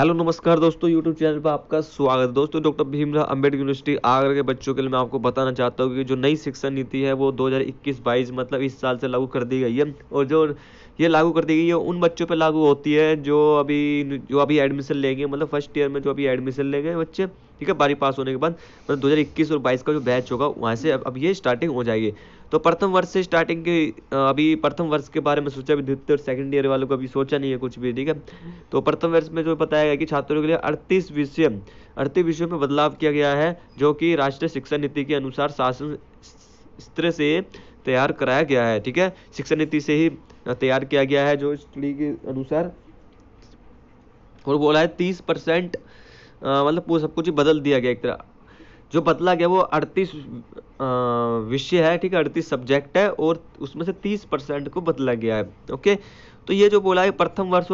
hello नमस्कार दोस्तों YouTube channel पर आपका स्वागत है दोस्तों डॉक्टर भीमराव अंबेडकर यूनिवर्सिटी आगरा के बच्चों के लिए मैं आपको बताना चाहता हूँ कि जो नई शिक्षा नीति है वो 2021-22 मतलब इस साल से लागू कर दी गई है और जो ये लागू कर दी गई है उन बच्चों पर लागू होती है जो अभी जो अभी एडमिशन लेंगे मतलब फर्स्ट ईयर में जो अभी एडमिशन लेंगे बच्चे ठीक है बारी पास होने के बाद मतलब दो और 22 का जो बैच होगा वहाँ से अब, अब ये स्टार्टिंग हो जाएगी तो प्रथम वर्ष से स्टार्टिंग के अभी प्रथम वर्ष के बारे में सोचा अभी द्वितीय और सेकंड ईयर वालों को अभी सोचा नहीं है कुछ भी ठीक है तो प्रथम वर्ष में जो बताया गया कि छात्रों के लिए 38 विषय 38 विषयों में बदलाव किया गया है जो कि राष्ट्रीय शिक्षा नीति के अनुसार शासन स्तर से तैयार कराया गया है ठीक है शिक्षा नीति से ही तैयार किया गया है जो स्टडी के अनुसार और बोला है तीस मतलब पूरा सब कुछ ही बदल दिया गया एक तरह जो बदला गया वो अड़तीस विषय है ठीक है अड़तीस सब्जेक्ट है और उसमें से तीस परसेंट को बदला गया है ओके तो ये जो बोला है प्रथम वर्ष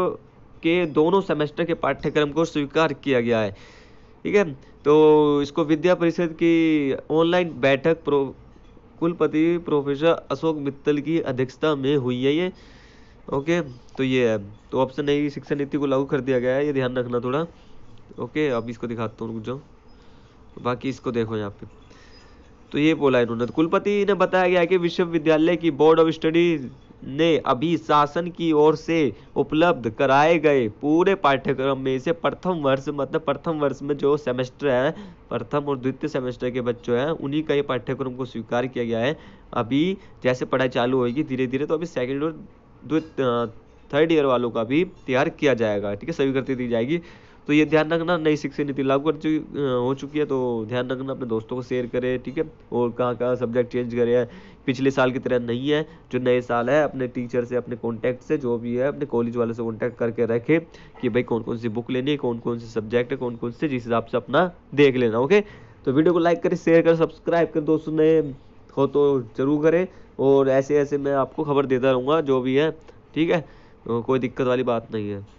के दोनों सेमेस्टर के पाठ्यक्रम को स्वीकार किया गया है ठीक है तो इसको विद्या परिषद की ऑनलाइन बैठक प्रो कुलपति प्रोफेसर अशोक मित्तल की अध्यक्षता में हुई है ये ओके तो ये है तो ऑप्शन नहीं शिक्षा नीति को लागू कर दिया गया है ये ध्यान रखना थोड़ा ओके अब इसको दिखाता हूँ रुक जाओ बाकी इसको देखो यहाँ पे तो ये बोला इन्होंने तो कुलपति ने बताया गया कि विश्वविद्यालय की बोर्ड ऑफ स्टडीज ने अभी शासन की ओर से उपलब्ध कराए गए पूरे पाठ्यक्रम में इसे प्रथम वर्ष मतलब प्रथम वर्ष में जो सेमेस्टर है प्रथम और द्वितीय सेमेस्टर के बच्चों हैं उन्हीं का ये पाठ्यक्रम को स्वीकार किया गया है अभी जैसे पढ़ाई चालू होगी धीरे धीरे तो अभी सेकेंड और थर्ड ईयर वालों का भी तैयार किया जाएगा ठीक है स्वीकृति दी जाएगी तो ये ध्यान रखना नई शिक्षा नीति लागू कर चुकी हो चुकी है तो ध्यान रखना अपने दोस्तों को शेयर करें ठीक है और कहाँ कहाँ सब्जेक्ट चेंज करे हैं पिछले साल की तरह नहीं है जो नए साल है अपने टीचर से अपने कॉन्टैक्ट से जो भी है अपने कॉलेज वाले से कॉन्टैक्ट करके रखें कि भाई कौन कौन सी बुक लेनी है कौन कौन से सब्जेक्ट है कौन कौन से जिस हिसाब से अपना देख लेना ओके तो वीडियो को लाइक करें शेयर करें सब्सक्राइब करें दोस्तों नए हो तो जरूर करें और ऐसे ऐसे मैं आपको खबर देता रहूँगा जो भी है ठीक है कोई दिक्कत वाली बात नहीं है